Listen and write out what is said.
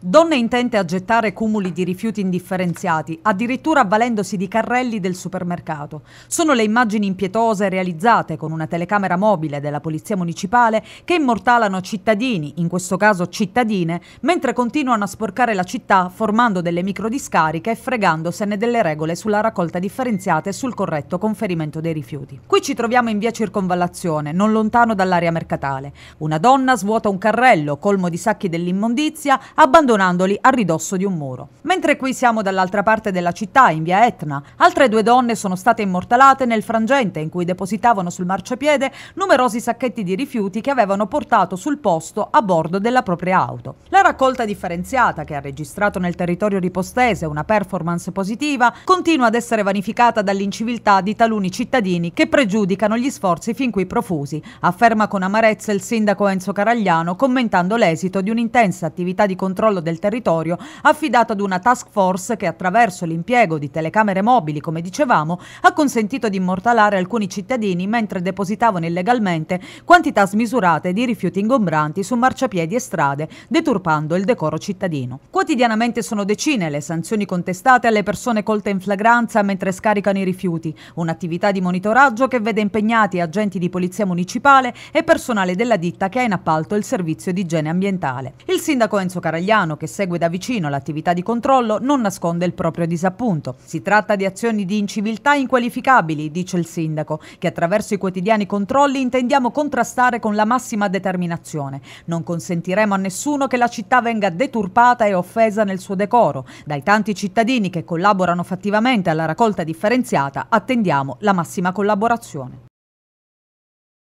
Donne intente a gettare cumuli di rifiuti indifferenziati, addirittura avvalendosi di carrelli del supermercato. Sono le immagini impietose realizzate con una telecamera mobile della Polizia Municipale che immortalano cittadini, in questo caso cittadine, mentre continuano a sporcare la città formando delle microdiscariche e fregandosene delle regole sulla raccolta differenziata e sul corretto conferimento dei rifiuti. Qui ci troviamo in via Circonvallazione, non lontano dall'area mercatale. Una donna svuota un carrello colmo di sacchi dell'immondizia, abbandonando abbandonandoli a ridosso di un muro. Mentre qui siamo dall'altra parte della città, in via Etna, altre due donne sono state immortalate nel frangente in cui depositavano sul marciapiede numerosi sacchetti di rifiuti che avevano portato sul posto a bordo della propria auto. La raccolta differenziata, che ha registrato nel territorio ripostese una performance positiva, continua ad essere vanificata dall'inciviltà di taluni cittadini che pregiudicano gli sforzi fin qui profusi, afferma con amarezza il sindaco Enzo Caragliano commentando l'esito di un'intensa attività di controllo controllo del territorio affidato ad una task force che attraverso l'impiego di telecamere mobili, come dicevamo, ha consentito di immortalare alcuni cittadini mentre depositavano illegalmente quantità smisurate di rifiuti ingombranti su marciapiedi e strade, deturpando il decoro cittadino. Quotidianamente sono decine le sanzioni contestate alle persone colte in flagranza mentre scaricano i rifiuti, un'attività di monitoraggio che vede impegnati agenti di polizia municipale e personale della ditta che ha in appalto il servizio di igiene ambientale. Il sindaco Enzo Caragliano Milano, che segue da vicino l'attività di controllo, non nasconde il proprio disappunto. Si tratta di azioni di inciviltà inqualificabili, dice il sindaco, che attraverso i quotidiani controlli intendiamo contrastare con la massima determinazione. Non consentiremo a nessuno che la città venga deturpata e offesa nel suo decoro. Dai tanti cittadini che collaborano fattivamente alla raccolta differenziata attendiamo la massima collaborazione.